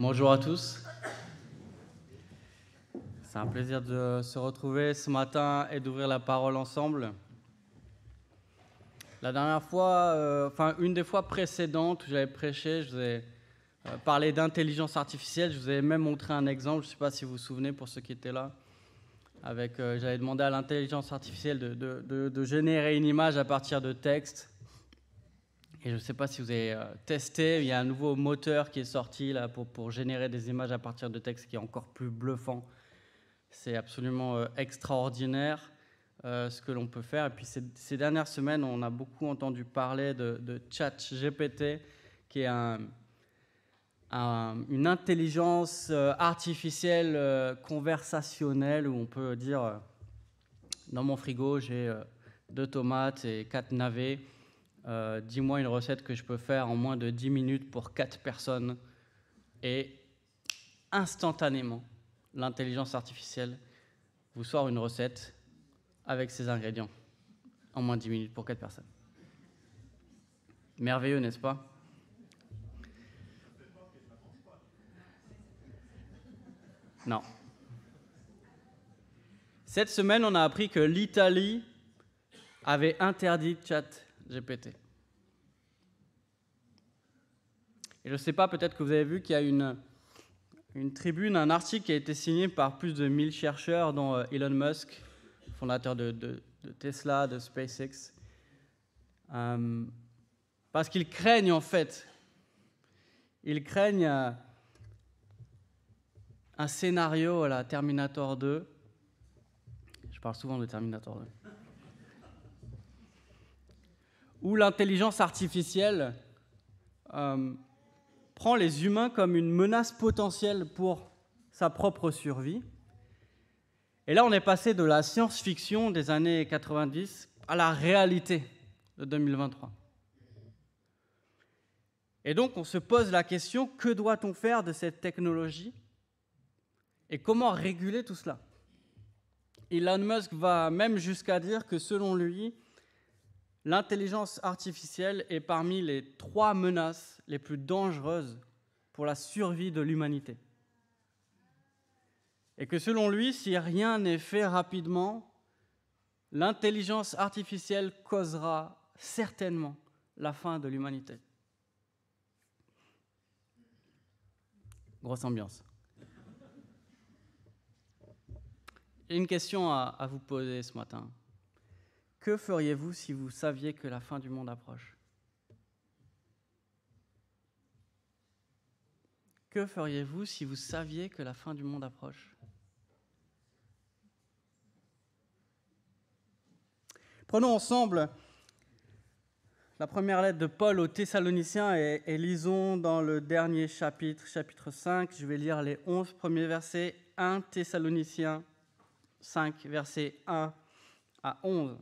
Bonjour à tous. C'est un plaisir de se retrouver ce matin et d'ouvrir la parole ensemble. La dernière fois, euh, enfin une des fois précédentes où j'avais prêché, je vous ai euh, parlé d'intelligence artificielle. Je vous ai même montré un exemple, je ne sais pas si vous vous souvenez pour ceux qui étaient là. Avec, euh, j'avais demandé à l'intelligence artificielle de, de générer une image à partir de textes et je ne sais pas si vous avez euh, testé, il y a un nouveau moteur qui est sorti là pour, pour générer des images à partir de textes qui est encore plus bluffant. C'est absolument euh, extraordinaire euh, ce que l'on peut faire. Et puis ces, dernières semaines, on a beaucoup entendu parler de, ChatGPT, qui est un, une intelligence artificielle conversationnelle où on peut dire dans mon frigo j'ai deux tomates et quatre navets euh, dis-moi une recette que je peux faire en moins de 10 minutes pour 4 personnes. Et instantanément, l'intelligence artificielle vous sort une recette avec ses ingrédients en moins de 10 minutes pour 4 personnes. Merveilleux, n'est-ce pas Non. Cette semaine, on a appris que l'Italie avait interdit chat GPT. Et je ne sais pas, peut-être que vous avez vu qu'il y a une, tribune, un article qui a été signé par plus de 1000 chercheurs, dont euh, Elon Musk, fondateur de, Tesla, de SpaceX, euh, parce qu'ils craignent en fait, ils craignent euh, un scénario à la Terminator 2. Je parle souvent de Terminator 2. Où l'intelligence artificielle prend les humains comme une menace potentielle pour sa propre survie. Et là, on est passé de la science-fiction des années 90 à la réalité de 2023. Et donc, on se pose la question, que doit-on faire de cette technologie et comment réguler tout cela Elon Musk va même jusqu'à dire que selon lui, l'intelligence artificielle est parmi les trois menaces les plus dangereuses pour la survie de l'humanité. Et que selon lui, si rien n'est fait rapidement, l'intelligence artificielle causera certainement la fin de l'humanité. Grosse ambiance. une question à, à vous poser ce matin. Que feriez-vous si vous saviez que la fin du monde approche Que feriez-vous si vous saviez que la fin du monde approche Prenons ensemble la première lettre de Paul aux Thessaloniciens et, lisons dans le dernier chapitre, chapitre 5, je vais lire les 11 premiers versets, 1 Thessaloniciens 5, versets 1 à 11.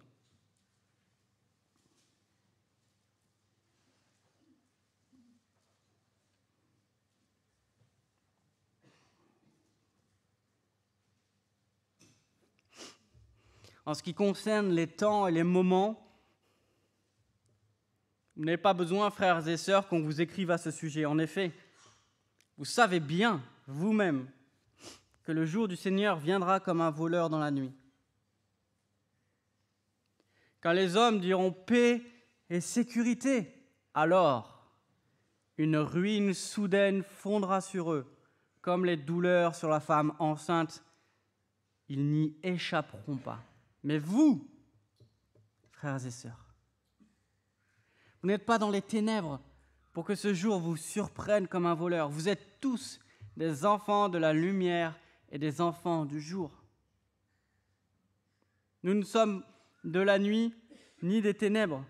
en ce qui concerne les temps et les moments, vous n'avez pas besoin, frères et sœurs, qu'on vous écrive à ce sujet. En effet, vous savez bien, vous-même, que le jour du Seigneur viendra comme un voleur dans la nuit. Quand les hommes diront paix et sécurité, alors une ruine soudaine fondra sur eux, comme les douleurs sur la femme enceinte. Ils n'y échapperont pas. Mais vous, frères et sœurs, vous n'êtes pas dans les ténèbres pour que ce jour vous surprenne comme un voleur. Vous êtes tous des enfants de la lumière et des enfants du jour. Nous ne sommes de la nuit ni des ténèbres.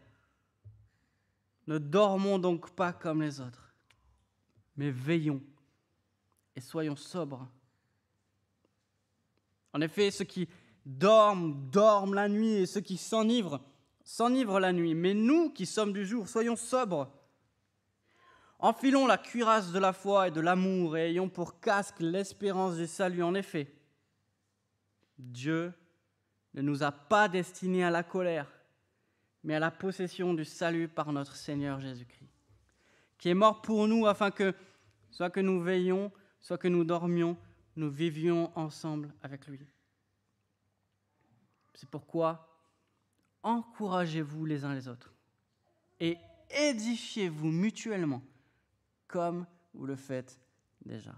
Ne dormons donc pas comme les autres, mais veillons et soyons sobres. En effet, ce qui dorment, dorment la nuit, et ceux qui s'enivrent, s'enivrent la nuit. Mais nous qui sommes du jour, soyons sobres. Enfilons la cuirasse de la foi et de l'amour et ayons pour casque l'espérance du salut. En effet, Dieu ne nous a pas destinés à la colère, mais à la possession du salut par notre Seigneur Jésus-Christ, qui est mort pour nous afin que, soit que nous veillions, soit que nous dormions, nous vivions ensemble avec lui. C'est pourquoi encouragez-vous les uns les autres et édifiez-vous mutuellement comme vous le faites déjà.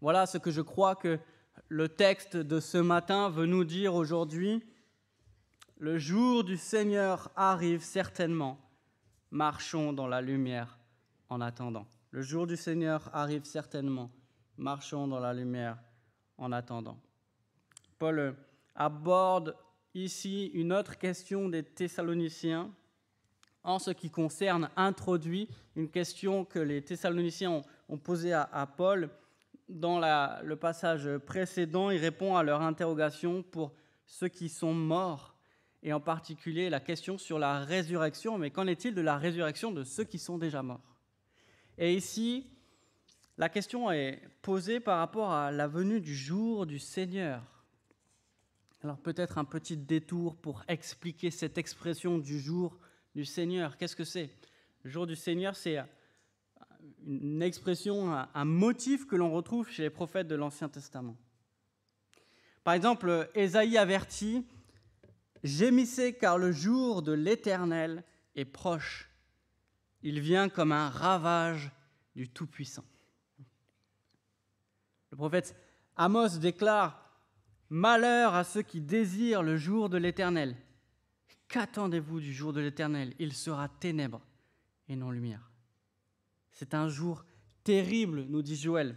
Voilà ce que je crois que le texte de ce matin veut nous dire aujourd'hui. Le jour du Seigneur arrive certainement. Marchons dans la lumière en attendant. Le jour du Seigneur arrive certainement marchons dans la lumière en attendant. Paul euh, aborde ici une autre question des Thessaloniciens en ce qui concerne introduit une question que les Thessaloniciens ont, posée à, Paul. Dans le passage précédent, il répond à leur interrogation pour ceux qui sont morts, et en particulier la question sur la résurrection. Mais qu'en est-il de la résurrection de ceux qui sont déjà morts Et ici, la question est posée par rapport à la venue du jour du Seigneur. Alors peut-être un petit détour pour expliquer cette expression du jour du Seigneur. Qu'est-ce que c'est Le jour du Seigneur, c'est une expression, un motif que l'on retrouve chez les prophètes de l'Ancien Testament. Par exemple, Ésaïe avertit, Gémissez car le jour de l'Éternel est proche. Il vient comme un ravage du Tout-Puissant. Le prophète Amos déclare Malheur à ceux qui désirent le jour de l'Éternel. Qu'attendez-vous du jour de l'Éternel Il sera ténèbre et non lumière. C'est un jour terrible, nous dit Joël.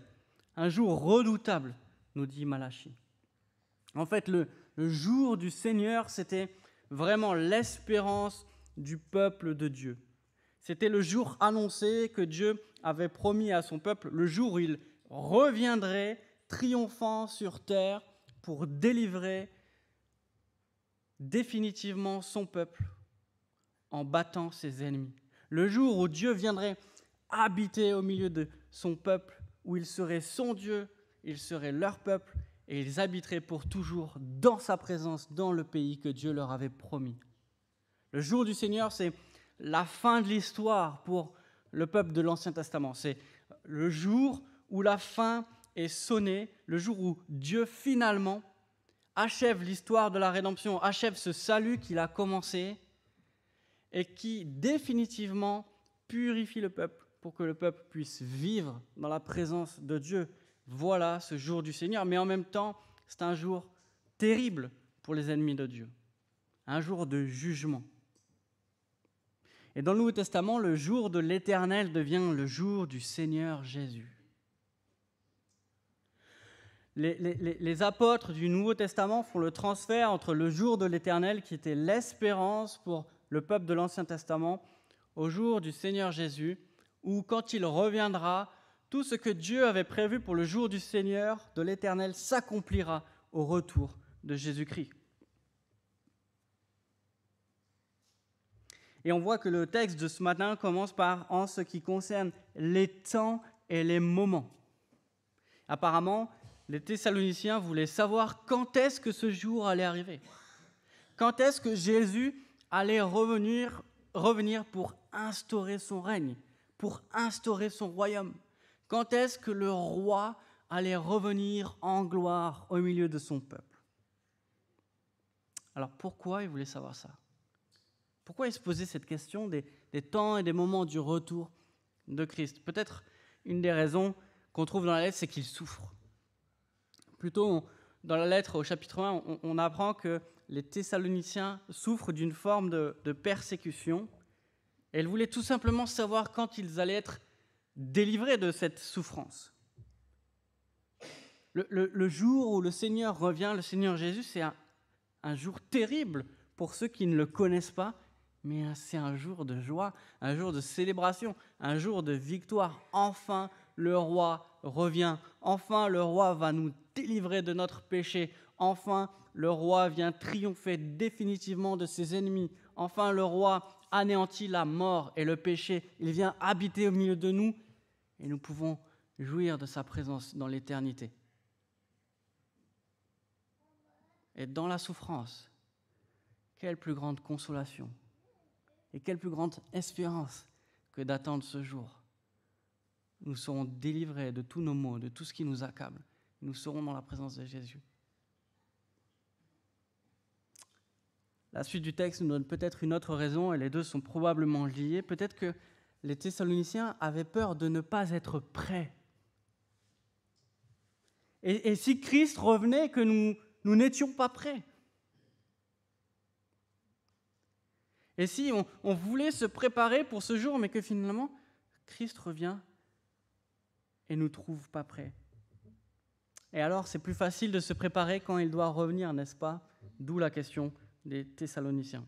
Un jour redoutable, nous dit Malachi. En fait, le jour du Seigneur, c'était vraiment l'espérance du peuple de Dieu. C'était le jour annoncé que Dieu avait promis à son peuple, le jour où il reviendrait triomphant sur terre pour délivrer définitivement son peuple en battant ses ennemis. Le jour où Dieu viendrait habiter au milieu de son peuple, où il serait son Dieu, il serait leur peuple, et ils habiteraient pour toujours dans sa présence, dans le pays que Dieu leur avait promis. Le jour du Seigneur, c'est la fin de l'histoire pour le peuple de l'Ancien Testament. C'est le jour où la fin est sonnée, le jour où Dieu finalement achève l'histoire de la rédemption, achève ce salut qu'il a commencé et qui définitivement purifie le peuple pour que le peuple puisse vivre dans la présence de Dieu. Voilà ce jour du Seigneur, mais en même temps, c'est un jour terrible pour les ennemis de Dieu, un jour de jugement. Et dans le Nouveau Testament, le jour de l'Éternel devient le jour du Seigneur Jésus les, apôtres du Nouveau Testament font le transfert entre le jour de l'Éternel, qui était l'espérance pour le peuple de l'Ancien Testament, au jour du Seigneur Jésus, où quand il reviendra, tout ce que Dieu avait prévu pour le jour du Seigneur, de l'Éternel, s'accomplira au retour de Jésus-Christ. Et on voit que le texte de ce matin commence par en ce qui concerne les temps et les moments. Apparemment, les Thessaloniciens voulaient savoir quand est-ce que ce jour allait arriver. Quand est-ce que Jésus allait revenir, revenir pour instaurer son règne, pour instaurer son royaume Quand est-ce que le roi allait revenir en gloire au milieu de son peuple Alors pourquoi ils voulaient savoir ça Pourquoi ils se posaient cette question des, des temps et des moments du retour de Christ Peut-être une des raisons qu'on trouve dans la lettre, c'est qu'il souffre. Plutôt, dans la lettre au chapitre 1, on, apprend que les Thessaloniciens souffrent d'une forme de, persécution. Et voulait voulaient tout simplement savoir quand ils allaient être délivrés de cette souffrance. Le, jour où le Seigneur revient, le Seigneur Jésus, c'est un jour terrible pour ceux qui ne le connaissent pas, mais c'est un jour de joie, un jour de célébration, un jour de victoire. Enfin, le roi revient, enfin le roi va nous délivrer de notre péché, enfin le roi vient triompher définitivement de ses ennemis, enfin le roi anéantit la mort et le péché, il vient habiter au milieu de nous et nous pouvons jouir de sa présence dans l'éternité. Et dans la souffrance, quelle plus grande consolation et quelle plus grande espérance que d'attendre ce jour nous serons délivrés de tous nos maux, de tout ce qui nous accable. Nous serons dans la présence de Jésus. La suite du texte nous donne peut-être une autre raison, et les deux sont probablement liés. Peut-être que les Thessaloniciens avaient peur de ne pas être prêts. Et, si Christ revenait, que nous, n'étions pas prêts. Et si on, voulait se préparer pour ce jour, mais que finalement, Christ revient et nous trouve pas prêts. Et alors, c'est plus facile de se préparer quand il doit revenir, n'est-ce pas D'où la question des Thessaloniciens.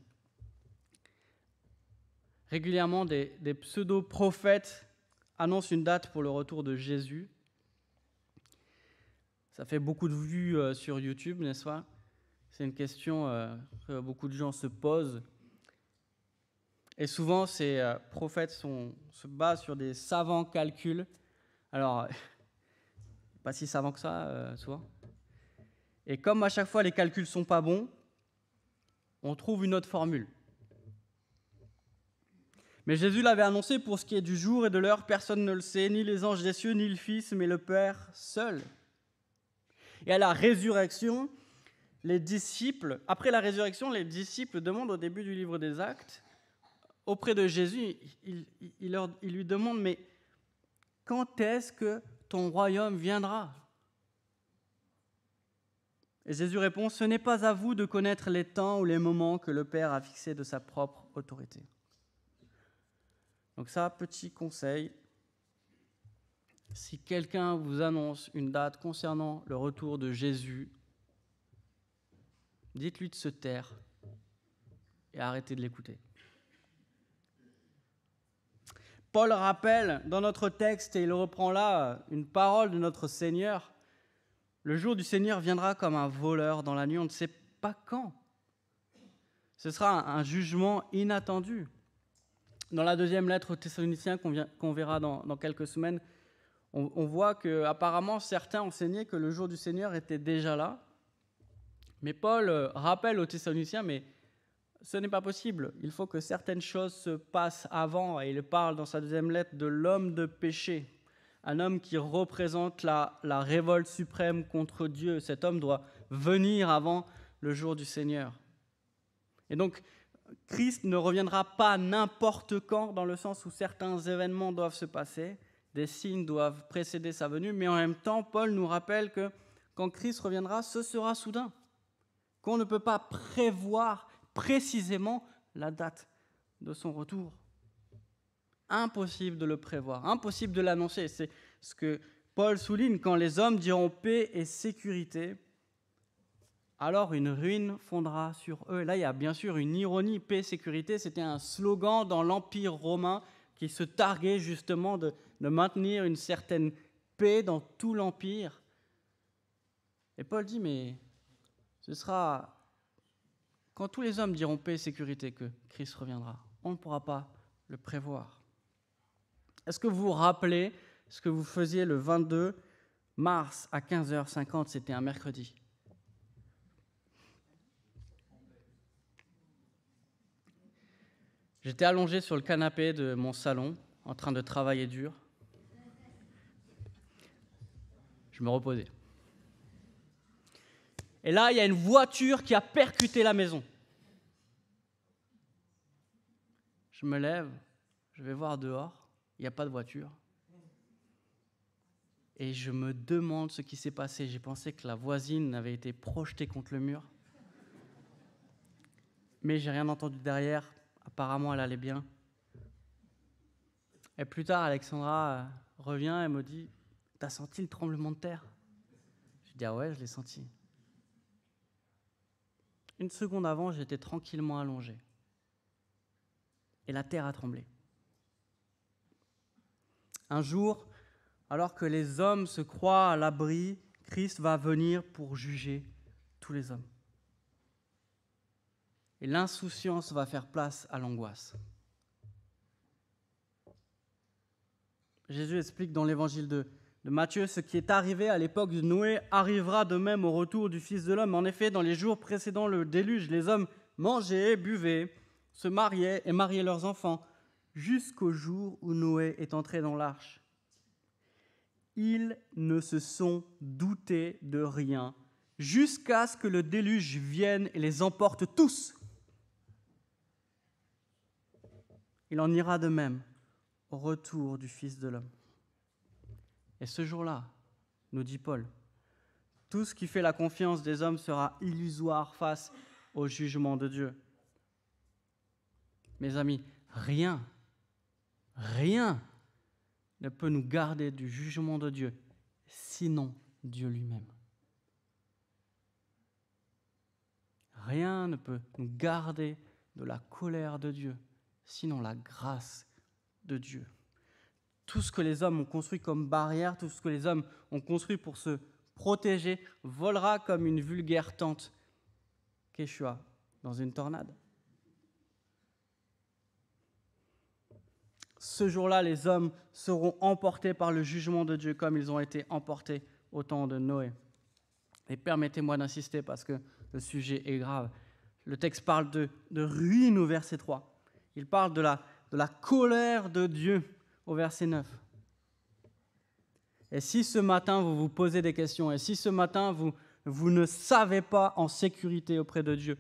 Régulièrement, des, pseudo-prophètes annoncent une date pour le retour de Jésus. Ça fait beaucoup de vues euh, sur YouTube, n'est-ce pas C'est une question euh, que beaucoup de gens se posent. Et souvent, ces euh, prophètes sont, se basent sur des savants calculs alors, pas si savant que ça, euh, souvent. Et comme à chaque fois les calculs sont pas bons, on trouve une autre formule. Mais Jésus l'avait annoncé pour ce qui est du jour et de l'heure, personne ne le sait, ni les anges des cieux, ni le Fils, mais le Père seul. Et à la résurrection, les disciples, après la résurrection, les disciples demandent au début du livre des Actes, auprès de Jésus, ils il lui demande, mais quand est-ce que ton royaume viendra Et Jésus répond, ce n'est pas à vous de connaître les temps ou les moments que le Père a fixés de sa propre autorité. Donc ça, petit conseil, si quelqu'un vous annonce une date concernant le retour de Jésus, dites-lui de se taire et arrêtez de l'écouter. Paul rappelle dans notre texte, et il reprend là euh, une parole de notre Seigneur, le jour du Seigneur viendra comme un voleur dans la nuit, on ne sait pas quand. Ce sera un jugement inattendu. Dans la deuxième lettre aux Thessaloniciens qu'on verra dans, quelques semaines, on, voit que apparemment certains enseignaient que le jour du Seigneur était déjà là. Mais Paul euh, rappelle aux Thessaloniciens, mais ce n'est pas possible. Il faut que certaines choses se passent avant. Et il parle dans sa deuxième lettre de l'homme de péché, un homme qui représente la, révolte suprême contre Dieu. Cet homme doit venir avant le jour du Seigneur. Et donc, Christ ne reviendra pas n'importe quand, dans le sens où certains événements doivent se passer, des signes doivent précéder sa venue, mais en même temps, Paul nous rappelle que quand Christ reviendra, ce sera soudain, qu'on ne peut pas prévoir précisément la date de son retour. Impossible de le prévoir, impossible de l'annoncer. C'est ce que Paul souligne, quand les hommes diront paix et sécurité, alors une ruine fondra sur eux. là, il y a bien sûr une ironie, paix, sécurité, c'était un slogan dans l'Empire romain qui se targuait justement de, de maintenir une certaine paix dans tout l'Empire. Et Paul dit, mais ce sera quand tous les hommes diront paix et sécurité que Christ reviendra, on ne pourra pas le prévoir. Est-ce que vous vous rappelez ce que vous faisiez le 22 mars à 15h50, c'était un mercredi J'étais allongé sur le canapé de mon salon en train de travailler dur. Je me reposais. Et là, il y a une voiture qui a percuté la maison. Je me lève, je vais voir dehors, il n'y a pas de voiture. Et je me demande ce qui s'est passé. J'ai pensé que la voisine avait été projetée contre le mur. Mais j'ai rien entendu derrière. Apparemment, elle allait bien. Et plus tard, Alexandra euh, revient et me dit T'as senti le tremblement de terre Je dis Ah ouais, je l'ai senti. Une seconde avant, j'étais tranquillement allongé. Et la terre a tremblé. Un jour, alors que les hommes se croient à l'abri, Christ va venir pour juger tous les hommes. Et l'insouciance va faire place à l'angoisse. Jésus explique dans l'évangile de de Matthieu, ce qui est arrivé à l'époque de Noé arrivera de même au retour du Fils de l'homme. En effet, dans les jours précédant le déluge, les hommes mangeaient, buvaient, se mariaient et mariaient leurs enfants, jusqu'au jour où Noé est entré dans l'arche. Ils ne se sont doutés de rien, jusqu'à ce que le déluge vienne et les emporte tous. Il en ira de même au retour du Fils de l'homme. Et ce jour-là, nous dit Paul, tout ce qui fait la confiance des hommes sera illusoire face au jugement de Dieu. Mes amis, rien, rien ne peut nous garder du jugement de Dieu, sinon Dieu lui-même. Rien ne peut nous garder de la colère de Dieu, sinon la grâce de Dieu tout ce que les hommes ont construit comme barrière, tout ce que les hommes ont construit pour se protéger, volera comme une vulgaire tente qu'échoua dans une tornade. Ce jour-là, les hommes seront emportés par le jugement de Dieu comme ils ont été emportés au temps de Noé. Et permettez-moi d'insister parce que le sujet est grave. Le texte parle de, ruine au verset 3. Il parle de la colère de Dieu au verset 9. Et si ce matin vous vous posez des questions, et si ce matin vous, vous ne savez pas en sécurité auprès de Dieu,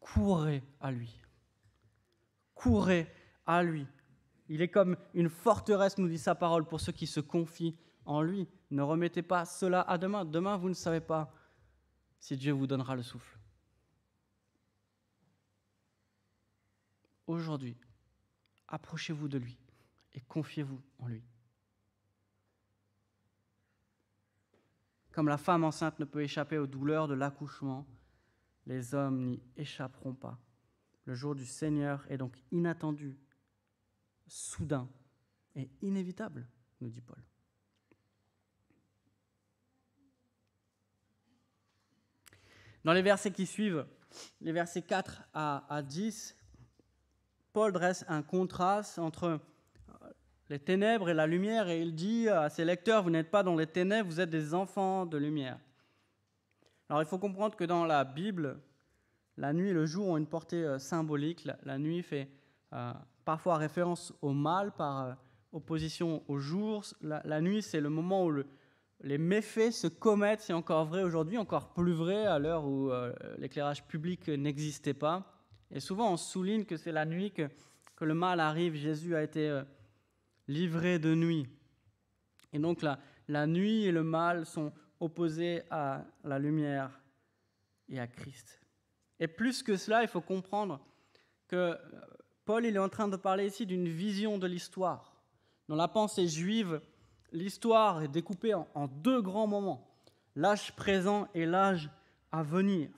courez à lui. Courez à lui. Il est comme une forteresse, nous dit sa parole, pour ceux qui se confient en lui. Ne remettez pas cela à demain. Demain, vous ne savez pas si Dieu vous donnera le souffle. Aujourd'hui, approchez-vous de lui et confiez-vous en lui. Comme la femme enceinte ne peut échapper aux douleurs de l'accouchement, les hommes n'y échapperont pas. Le jour du Seigneur est donc inattendu, soudain et inévitable, nous dit Paul. Dans les versets qui suivent, les versets 4 à 10, Paul dresse un contraste entre les ténèbres et la lumière, et il dit à ses lecteurs, vous n'êtes pas dans les ténèbres, vous êtes des enfants de lumière. Alors il faut comprendre que dans la Bible, la nuit et le jour ont une portée euh, symbolique. La, nuit fait euh, parfois référence au mal par euh, opposition au jour. La, nuit, c'est le moment où les méfaits se commettent. C'est encore vrai aujourd'hui, encore plus vrai à l'heure où l'éclairage public n'existait pas. Et souvent, on souligne que c'est la nuit que, que, le mal arrive. Jésus a été livré de nuit. Et donc la, la nuit et le mal sont opposés à la lumière et à Christ. Et plus que cela, il faut comprendre que euh, Paul il est en train de parler ici d'une vision de l'histoire. Dans la pensée juive, l'histoire est découpée en, en deux grands moments, l'âge présent et l'âge à venir.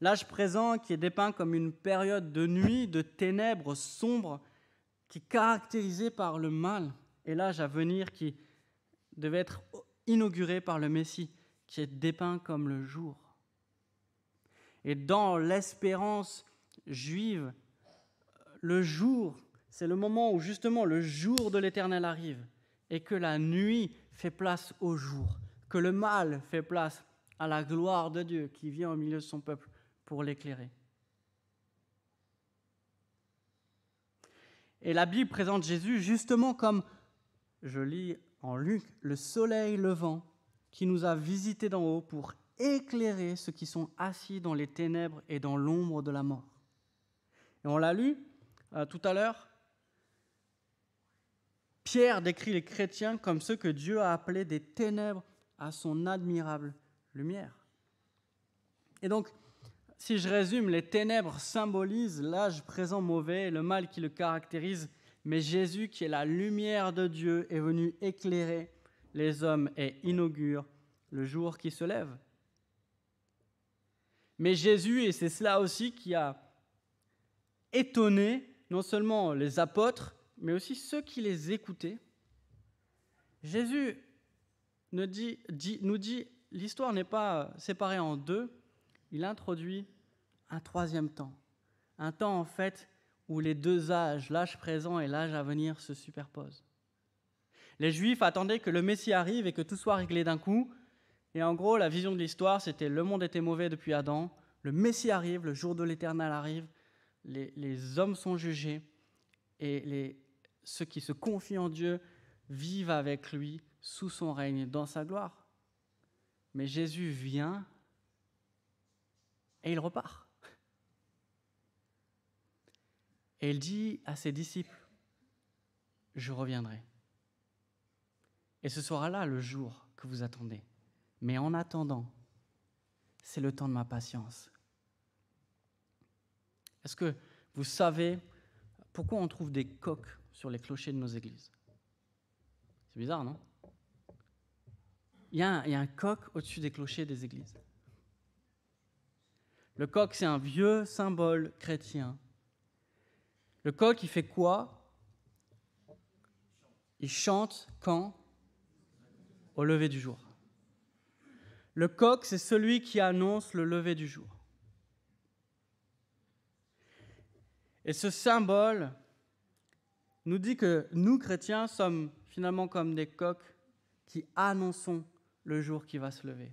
L'âge présent qui est dépeint comme une période de nuit, de ténèbres sombres qui est caractérisé par le mal et l'âge à venir qui devait être inauguré par le Messie, qui est dépeint comme le jour. Et dans l'espérance juive, le jour, c'est le moment où justement le jour de l'Éternel arrive et que la nuit fait place au jour, que le mal fait place à la gloire de Dieu qui vient au milieu de son peuple pour l'éclairer. Et la Bible présente Jésus justement comme, je lis en Luc, le soleil levant qui nous a visités d'en haut pour éclairer ceux qui sont assis dans les ténèbres et dans l'ombre de la mort. Et on l'a lu euh, tout à l'heure. Pierre décrit les chrétiens comme ceux que Dieu a appelés des ténèbres à son admirable lumière. Et donc, si je résume, les ténèbres symbolisent l'âge présent mauvais et le mal qui le caractérise, mais Jésus, qui est la lumière de Dieu, est venu éclairer les hommes et inaugure le jour qui se lève. Mais Jésus, et c'est cela aussi qui a étonné non seulement les apôtres, mais aussi ceux qui les écoutaient, Jésus nous dit, dit, nous dit l'histoire n'est pas séparée en deux, il introduit un troisième temps. Un temps, en fait, où les deux âges, l'âge présent et l'âge à venir, se superposent. Les Juifs attendaient que le Messie arrive et que tout soit réglé d'un coup. Et en gros, la vision de l'histoire, c'était le monde était mauvais depuis Adam, le Messie arrive, le jour de l'éternel arrive, les, hommes sont jugés, et ceux qui se confient en Dieu vivent avec lui, sous son règne, dans sa gloire. Mais Jésus vient et il repart. Et il dit à ses disciples, je reviendrai. Et ce sera là le jour que vous attendez. Mais en attendant, c'est le temps de ma patience. Est-ce que vous savez pourquoi on trouve des coques sur les clochers de nos églises C'est bizarre, non il y, a il y, a un, coq au-dessus des clochers des églises. Le coq, c'est un vieux symbole chrétien le coq, il fait quoi Il chante quand Au lever du jour. Le coq, c'est celui qui annonce le lever du jour. Et ce symbole nous dit que nous, chrétiens, sommes finalement comme des coqs qui annonçons le jour qui va se lever.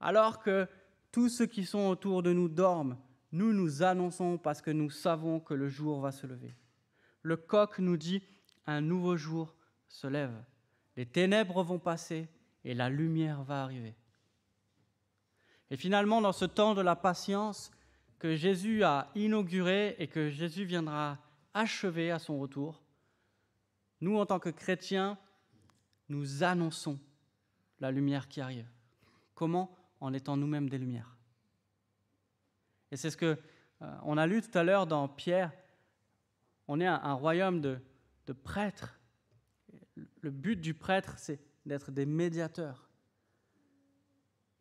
Alors que tous ceux qui sont autour de nous dorment, nous nous annonçons parce que nous savons que le jour va se lever. Le coq nous dit, un nouveau jour se lève. Les ténèbres vont passer et la lumière va arriver. Et finalement, dans ce temps de la patience que Jésus a inauguré et que Jésus viendra achever à son retour, nous, en tant que chrétiens, nous annonçons la lumière qui arrive. Comment En étant nous-mêmes des lumières. Et c'est ce que euh, on a lu tout à l'heure dans Pierre. On est un, royaume de, de prêtres. Le but du prêtre, c'est d'être des médiateurs.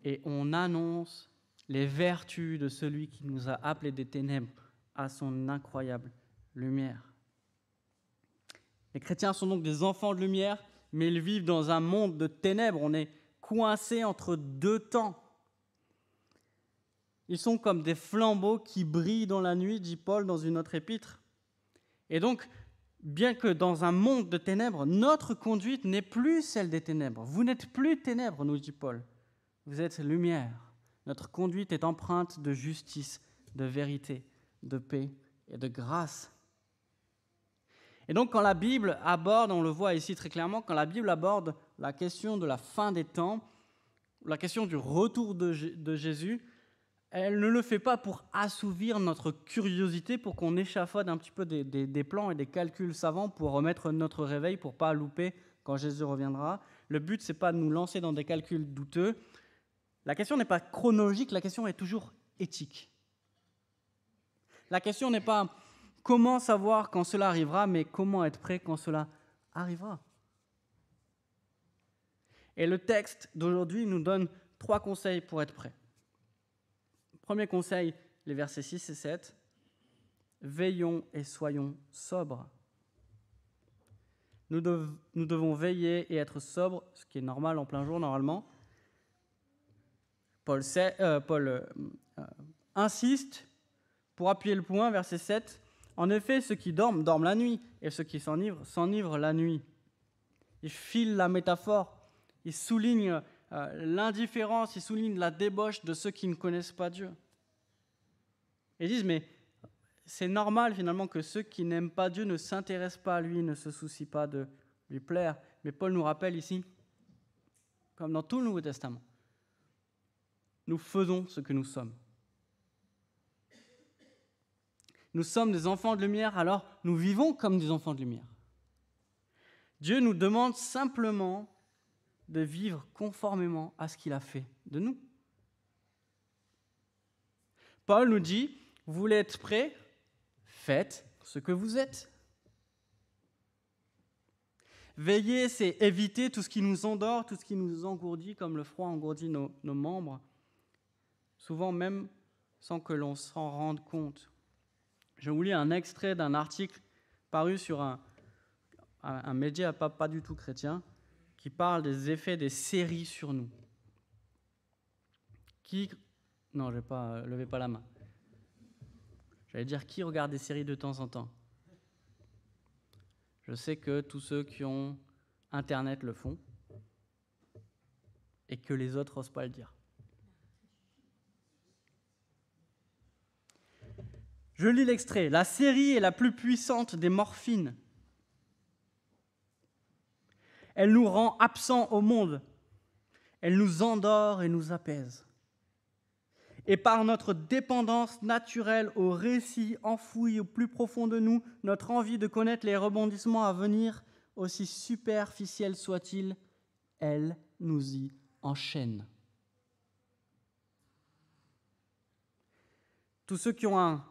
Et on annonce les vertus de celui qui nous a appelés des ténèbres à son incroyable lumière. Les chrétiens sont donc des enfants de lumière, mais ils vivent dans un monde de ténèbres. On est coincé entre deux temps. Ils sont comme des flambeaux qui brillent dans la nuit, dit Paul dans une autre épître. Et donc, bien que dans un monde de ténèbres, notre conduite n'est plus celle des ténèbres. Vous n'êtes plus ténèbres, nous dit Paul. Vous êtes lumière. Notre conduite est empreinte de justice, de vérité, de paix et de grâce. Et donc quand la Bible aborde, on le voit ici très clairement, quand la Bible aborde la question de la fin des temps, la question du retour de, Jésus, elle ne le fait pas pour assouvir notre curiosité, pour qu'on échafaude un petit peu des, plans et des calculs savants pour remettre notre réveil, pour pas louper quand Jésus reviendra. Le but, c'est pas de nous lancer dans des calculs douteux. La question n'est pas chronologique, la question est toujours éthique. La question n'est pas comment savoir quand cela arrivera, mais comment être prêt quand cela arrivera. Et le texte d'aujourd'hui nous donne trois conseils pour être prêt. Premier conseil, les versets 6 et 7. Veillons et soyons sobres. Nous, devons veiller et être sobres, ce qui est normal en plein jour normalement. Paul, euh, euh, insiste pour appuyer le point, verset 7. En effet, ceux qui dorment, dorment la nuit, et ceux qui s'enivrent, s'enivrent la nuit. Il file la métaphore, il souligne euh, l'indifférence, il souligne la débauche de ceux qui ne connaissent pas Dieu. Ils disent, mais c'est normal finalement que ceux qui n'aiment pas Dieu ne s'intéressent pas à lui, ne se soucient pas de lui plaire. Mais Paul nous rappelle ici, comme dans tout le Nouveau Testament, nous faisons ce que nous sommes. Nous sommes des enfants de lumière, alors nous vivons comme des enfants de lumière. Dieu nous demande simplement de vivre conformément à ce qu'il a fait de nous. Paul nous dit, vous voulez être prêts Faites ce que vous êtes. Veillez, c'est éviter tout ce qui nous endort, tout ce qui nous engourdit, comme le froid engourdit nos, membres, souvent même sans que l'on s'en rende compte. Je vous lis un extrait d'un article paru sur un, un média pas du tout chrétien, qui parle des effets des séries sur nous. Qui. Non, je pas. Euh, levez pas la main. J'allais dire qui regarde des séries de temps en temps Je sais que tous ceux qui ont Internet le font et que les autres n'osent pas le dire. Je lis l'extrait. La série est la plus puissante des morphines elle nous rend absents au monde. Elle nous endort et nous apaise. Et par notre dépendance naturelle au récit enfoui au plus profond de nous, notre envie de connaître les rebondissements à venir, aussi superficiels soient-ils, elle nous y enchaîne. Tous ceux qui ont un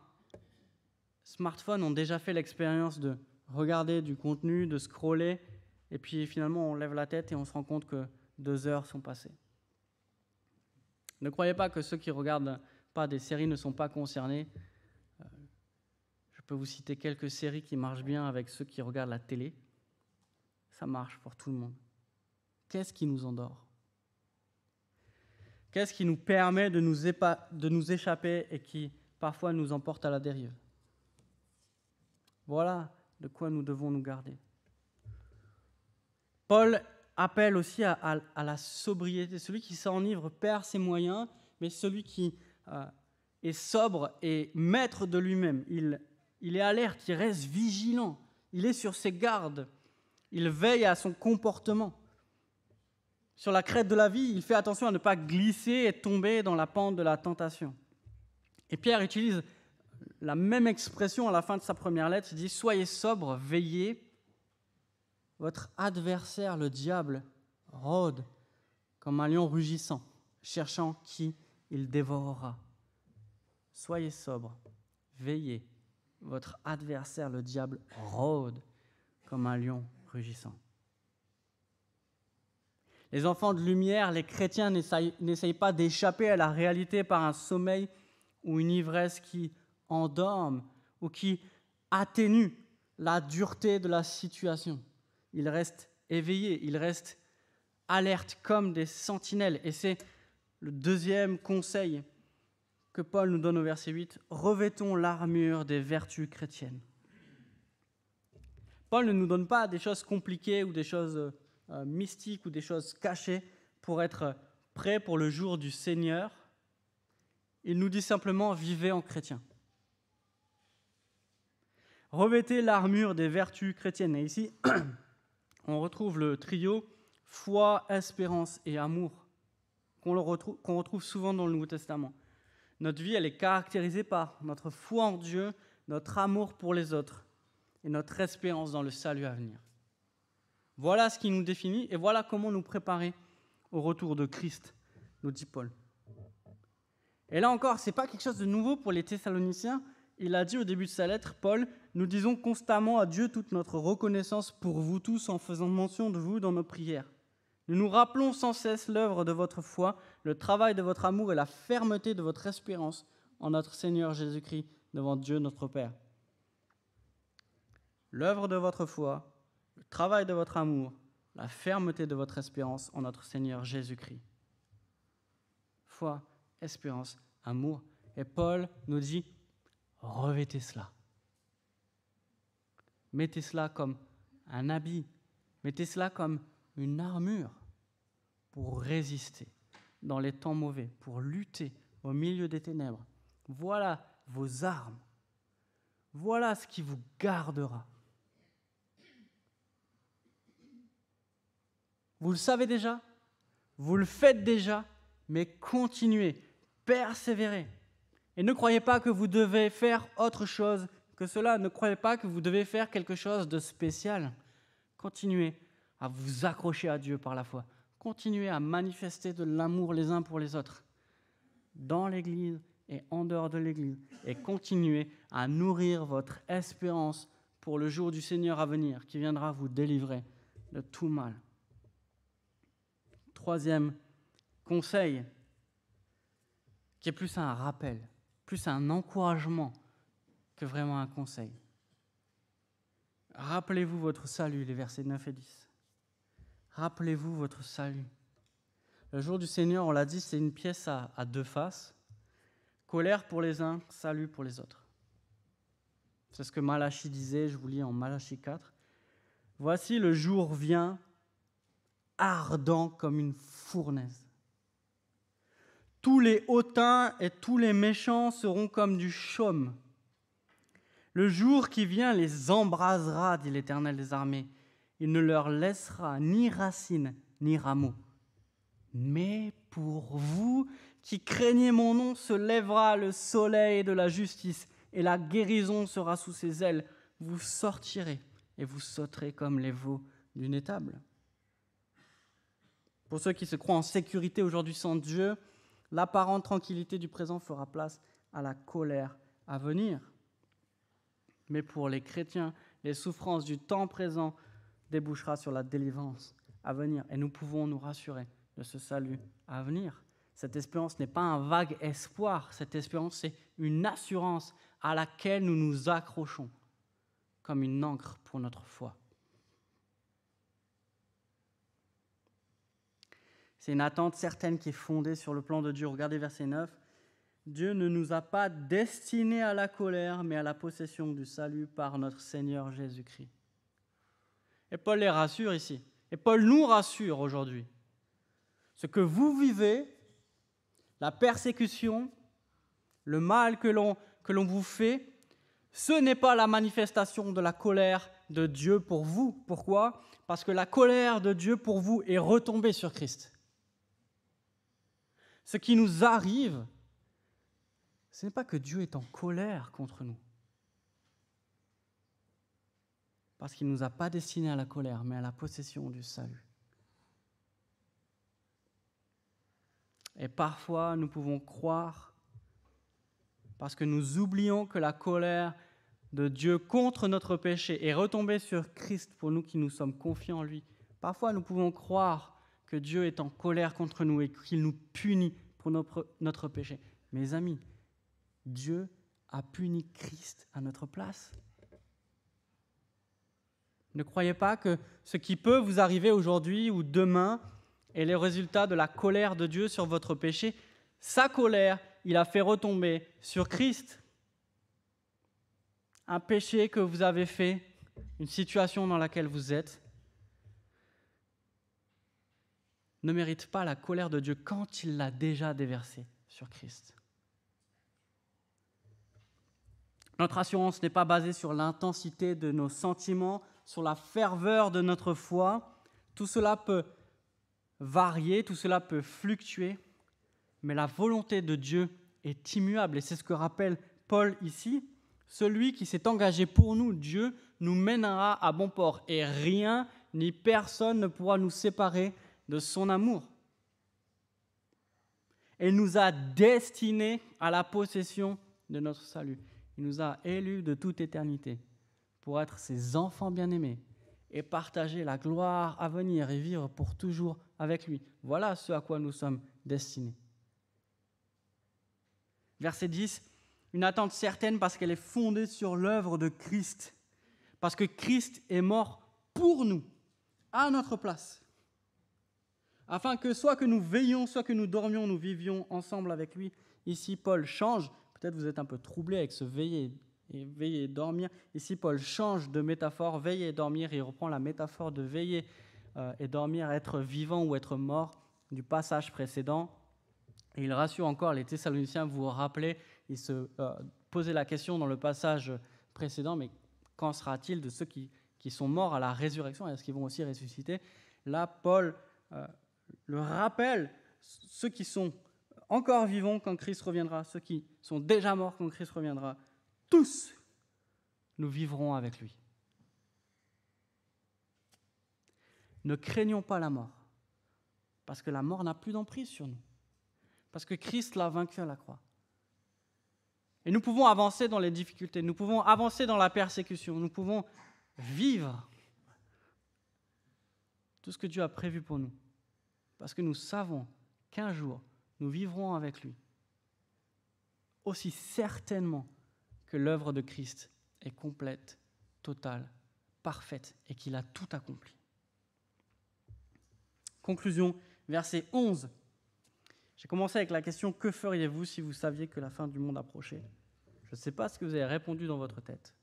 smartphone ont déjà fait l'expérience de regarder du contenu, de scroller, et puis finalement, on lève la tête et on se rend compte que deux heures sont passées. Ne croyez pas que ceux qui regardent pas des séries ne sont pas concernés. Euh, je peux vous citer quelques séries qui marchent bien avec ceux qui regardent la télé. Ça marche pour tout le monde. Qu'est-ce qui nous endort Qu'est-ce qui nous permet de nous, de nous échapper et qui parfois nous emporte à la dérive Voilà de quoi nous devons nous garder. Paul appelle aussi à, la sobriété. Celui qui s'enivre perd ses moyens, mais celui qui euh, est sobre est maître de lui-même, il, il est alerte, il reste vigilant, il est sur ses gardes, il veille à son comportement. Sur la crête de la vie, il fait attention à ne pas glisser et tomber dans la pente de la tentation. Et Pierre utilise la même expression à la fin de sa première lettre, il dit ⁇ Soyez sobre, veillez, votre adversaire, le diable, rôde comme un lion rugissant, cherchant qui il dévorera. Soyez sobre, veillez. Votre adversaire, le diable, rôde comme un lion rugissant. Les enfants de lumière, les chrétiens n'essayent pas d'échapper à la réalité par un sommeil ou une ivresse qui endorme ou qui atténue la dureté de la situation ils restent éveillé, il reste alerte comme des sentinelles. Et c'est le deuxième conseil que Paul nous donne au verset 8, revêtons l'armure des vertus chrétiennes. Paul ne nous donne pas des choses compliquées ou des choses euh, mystiques ou des choses cachées pour être prêt pour le jour du Seigneur. Il nous dit simplement, vivez en chrétien. Revêtez l'armure des vertus chrétiennes. Et ici, on retrouve le trio foi, espérance et amour qu'on retrouve, souvent dans le Nouveau Testament. Notre vie, elle est caractérisée par notre foi en Dieu, notre amour pour les autres et notre espérance dans le salut à venir. Voilà ce qui nous définit et voilà comment nous préparer au retour de Christ, nous dit Paul. Et là encore, ce n'est pas quelque chose de nouveau pour les Thessaloniciens, il a dit au début de sa lettre, Paul, nous disons constamment à Dieu toute notre reconnaissance pour vous tous en faisant mention de vous dans nos prières. Nous nous rappelons sans cesse l'œuvre de votre foi, le travail de votre amour et la fermeté de votre espérance en notre Seigneur Jésus-Christ devant Dieu notre Père. L'œuvre de votre foi, le travail de votre amour, la fermeté de votre espérance en notre Seigneur Jésus-Christ. Foi, espérance, amour. Et Paul nous dit revêtez cela. Mettez cela comme un habit, mettez cela comme une armure pour résister dans les temps mauvais, pour lutter au milieu des ténèbres. Voilà vos armes. Voilà ce qui vous gardera. Vous le savez déjà, vous le faites déjà, mais continuez, persévérez. Et ne croyez pas que vous devez faire autre chose que cela. Ne croyez pas que vous devez faire quelque chose de spécial. Continuez à vous accrocher à Dieu par la foi. Continuez à manifester de l'amour les uns pour les autres, dans l'Église et en dehors de l'Église. Et continuez à nourrir votre espérance pour le jour du Seigneur à venir, qui viendra vous délivrer de tout mal. Troisième conseil, qui est plus un rappel plus un encouragement que vraiment un conseil. Rappelez-vous votre salut, les versets 9 et 10. Rappelez-vous votre salut. Le jour du Seigneur, on l'a dit, c'est une pièce à, deux faces. Colère pour les uns, salut pour les autres. C'est ce que Malachi disait, je vous lis en Malachi 4. Voici le jour vient, ardent comme une fournaise. Tous les hautains et tous les méchants seront comme du chaume. Le jour qui vient les embrasera, dit l'Éternel des armées. Il ne leur laissera ni racine ni rameaux. Mais pour vous qui craignez mon nom, se lèvera le soleil de la justice, et la guérison sera sous ses ailes. Vous sortirez et vous sauterez comme les veaux d'une étable. Pour ceux qui se croient en sécurité aujourd'hui sans Dieu, l'apparente tranquillité du présent fera place à la colère à venir. Mais pour les chrétiens, les souffrances du temps présent débouchera sur la délivrance à venir. Et nous pouvons nous rassurer de ce salut à venir. Cette espérance n'est pas un vague espoir, cette espérance c'est une assurance à laquelle nous nous accrochons comme une encre pour notre foi. C'est une attente certaine qui est fondée sur le plan de Dieu. Regardez verset 9. Dieu ne nous a pas destinés à la colère, mais à la possession du salut par notre Seigneur Jésus-Christ. Et Paul les rassure ici. Et Paul nous rassure aujourd'hui. Ce que vous vivez, la persécution, le mal que l'on, que l'on vous fait, ce n'est pas la manifestation de la colère de Dieu pour vous. Pourquoi Parce que la colère de Dieu pour vous est retombée sur Christ ce qui nous arrive, ce n'est pas que Dieu est en colère contre nous. Parce qu'il ne nous a pas destinés à la colère, mais à la possession du salut. Et parfois, nous pouvons croire, parce que nous oublions que la colère de Dieu contre notre péché est retombée sur Christ pour nous qui nous sommes confiés en lui. Parfois, nous pouvons croire que Dieu est en colère contre nous et qu'il nous punit pour notre, péché. Mes amis, Dieu a puni Christ à notre place. Ne croyez pas que ce qui peut vous arriver aujourd'hui ou demain est le résultat de la colère de Dieu sur votre péché. Sa colère, il a fait retomber sur Christ. Un péché que vous avez fait, une situation dans laquelle vous êtes, ne mérite pas la colère de Dieu quand il l'a déjà déversée sur Christ. Notre assurance n'est pas basée sur l'intensité de nos sentiments, sur la ferveur de notre foi. Tout cela peut varier, tout cela peut fluctuer, mais la volonté de Dieu est immuable et c'est ce que rappelle Paul ici. Celui qui s'est engagé pour nous, Dieu, nous mènera à bon port et rien ni personne ne pourra nous séparer de son amour. Il nous a destinés à la possession de notre salut. Il nous a élus de toute éternité pour être ses enfants bien-aimés et partager la gloire à venir et vivre pour toujours avec lui. Voilà ce à quoi nous sommes destinés. Verset 10, une attente certaine parce qu'elle est fondée sur l'œuvre de Christ, parce que Christ est mort pour nous, à notre place afin que soit que nous veillions, soit que nous dormions, nous vivions ensemble avec lui. Ici, Paul change, peut-être vous êtes un peu troublé avec ce veiller et veiller et dormir. Ici, Paul change de métaphore, veiller et dormir, il reprend la métaphore de veiller euh, et dormir, être vivant ou être mort du passage précédent. Et il rassure encore les Thessaloniciens, vous vous rappelez, il se euh, la question dans le passage précédent, mais qu'en sera-t-il de ceux qui, qui sont morts à la résurrection Est-ce qu'ils vont aussi ressusciter Là, Paul euh, le rappel, ceux qui sont encore vivants quand Christ reviendra, ceux qui sont déjà morts quand Christ reviendra, tous, nous vivrons avec lui. Ne craignons pas la mort, parce que la mort n'a plus d'emprise sur nous, parce que Christ l'a vaincu à la croix. Et nous pouvons avancer dans les difficultés, nous pouvons avancer dans la persécution, nous pouvons vivre tout ce que Dieu a prévu pour nous parce que nous savons qu'un jour, nous vivrons avec lui, aussi certainement que l'œuvre de Christ est complète, totale, parfaite, et qu'il a tout accompli. Conclusion, verset 11. J'ai commencé avec la question Que feriez-vous si vous saviez que la fin du monde approchait Je ne sais pas ce que vous avez répondu dans votre tête.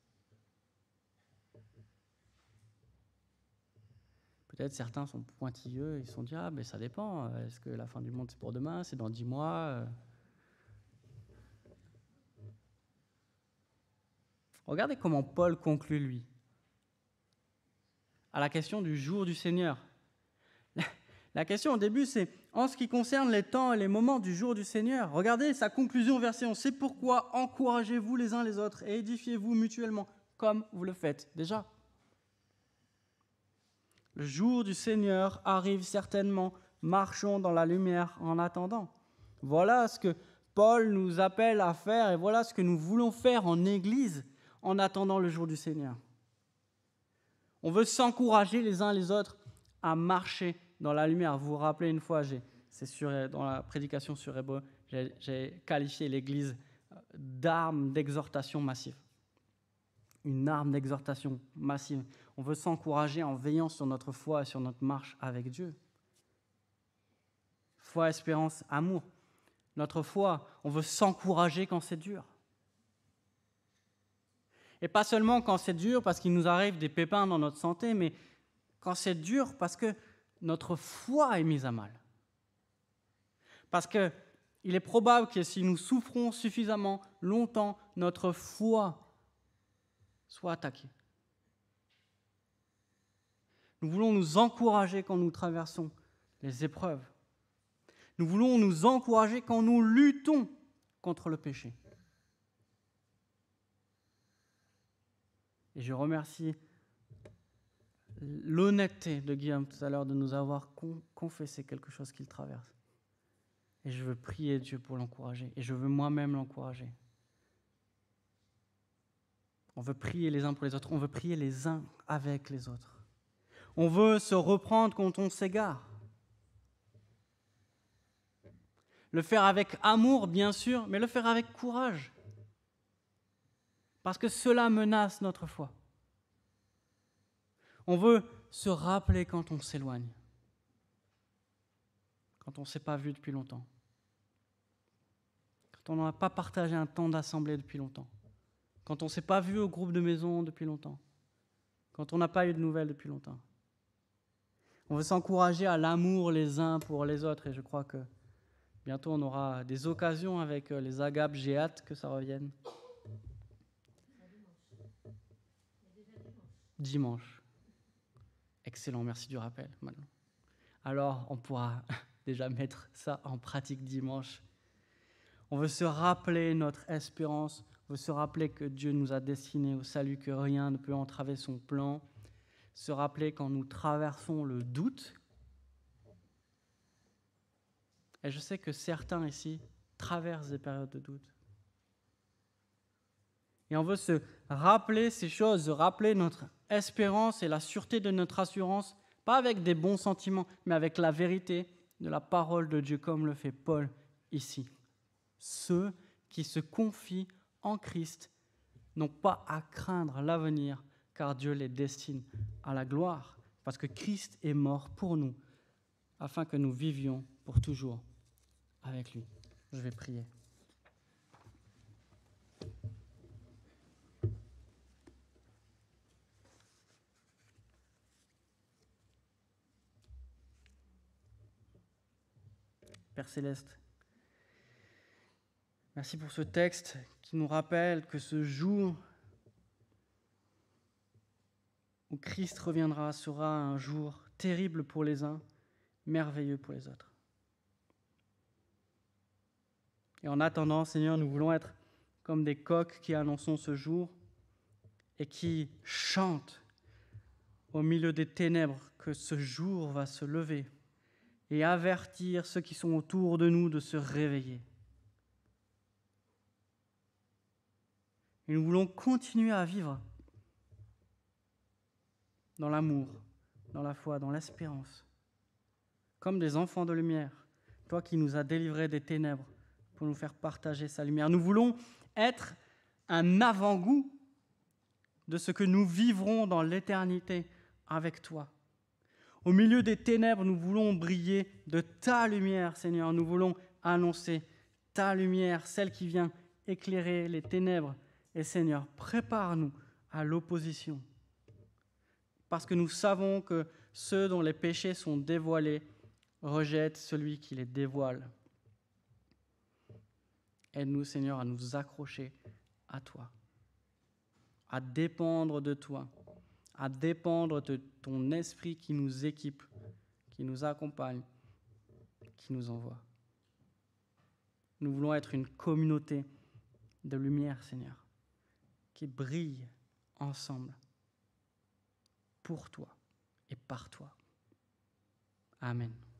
certains sont pointilleux, ils sont diables, ah, mais ça dépend. Euh, est-ce que la fin du monde, c'est pour demain C'est dans dix mois euh. Regardez comment Paul conclut, lui, à la question du jour du Seigneur. La question au début, c'est en ce qui concerne les temps et les moments du jour du Seigneur. Regardez sa conclusion verset 11. C'est pourquoi encouragez-vous les uns les autres et édifiez-vous mutuellement comme vous le faites déjà. Le jour du Seigneur arrive certainement, marchons dans la lumière en attendant. Voilà ce que Paul nous appelle à faire et voilà ce que nous voulons faire en Église en attendant le jour du Seigneur. On veut s'encourager les uns les autres à marcher dans la lumière. Vous vous rappelez une fois, c'est dans la prédication sur Hébreu, j'ai qualifié l'Église d'arme d'exhortation massive. Une arme d'exhortation massive. On veut s'encourager en veillant sur notre foi et sur notre marche avec Dieu. Foi, espérance, amour. Notre foi, on veut s'encourager quand c'est dur. Et pas seulement quand c'est dur parce qu'il nous arrive des pépins dans notre santé, mais quand c'est dur parce que notre foi est mise à mal. Parce que il est probable que si nous souffrons suffisamment longtemps, notre foi soit attaquée. Nous voulons nous encourager quand nous traversons les épreuves. Nous voulons nous encourager quand nous luttons contre le péché. Et je remercie l'honnêteté de Guillaume tout à l'heure de nous avoir confessé quelque chose qu'il traverse. Et je veux prier Dieu pour l'encourager. Et je veux moi-même l'encourager. On veut prier les uns pour les autres. On veut prier les uns avec les autres. On veut se reprendre quand on s'égare. Le faire avec amour, bien sûr, mais le faire avec courage. Parce que cela menace notre foi. On veut se rappeler quand on s'éloigne, quand on ne s'est pas vu depuis longtemps, quand on n'a pas partagé un temps d'assemblée depuis longtemps, quand on ne s'est pas vu au groupe de maison depuis longtemps, quand on n'a pas eu de nouvelles depuis longtemps. On veut s'encourager à l'amour les uns pour les autres. Et je crois que bientôt on aura des occasions avec euh, les agapes. J'ai hâte que ça revienne. Dimanche. Excellent, merci du rappel. Alors on pourra déjà mettre ça en pratique dimanche. On veut se rappeler notre espérance, on veut se rappeler que Dieu nous a destinés au salut, que rien ne peut entraver son plan se rappeler quand nous traversons le doute. Et je sais que certains ici traversent des périodes de doute. Et on veut se rappeler ces choses, rappeler notre espérance et la sûreté de notre assurance, pas avec des bons sentiments, mais avec la vérité de la parole de Dieu, comme le fait Paul ici. Ceux qui se confient en Christ n'ont pas à craindre l'avenir car Dieu les destine à la gloire, parce que Christ est mort pour nous, afin que nous vivions pour toujours avec lui. Je vais prier. Père céleste, merci pour ce texte qui nous rappelle que ce jour où Christ reviendra sera un jour terrible pour les uns, merveilleux pour les autres. Et en attendant, Seigneur, nous voulons être comme des coqs qui annonçons ce jour et qui chantent au milieu des ténèbres que ce jour va se lever et avertir ceux qui sont autour de nous de se réveiller. Et nous voulons continuer à vivre dans l'amour, dans la foi, dans l'espérance. Comme des enfants de lumière, toi qui nous as délivrés des ténèbres pour nous faire partager sa lumière. Nous voulons être un avant-goût de ce que nous vivrons dans l'éternité avec toi. Au milieu des ténèbres, nous voulons briller de ta lumière, Seigneur. Nous voulons annoncer ta lumière, celle qui vient éclairer les ténèbres. Et Seigneur, prépare-nous à l'opposition parce que nous savons que ceux dont les péchés sont dévoilés rejettent celui qui les dévoile. Aide-nous, Seigneur, à nous accrocher à toi, à dépendre de toi, à dépendre de ton esprit qui nous équipe, qui nous accompagne, qui nous envoie. Nous voulons être une communauté de lumière, Seigneur, qui brille ensemble pour toi et par toi. Amen.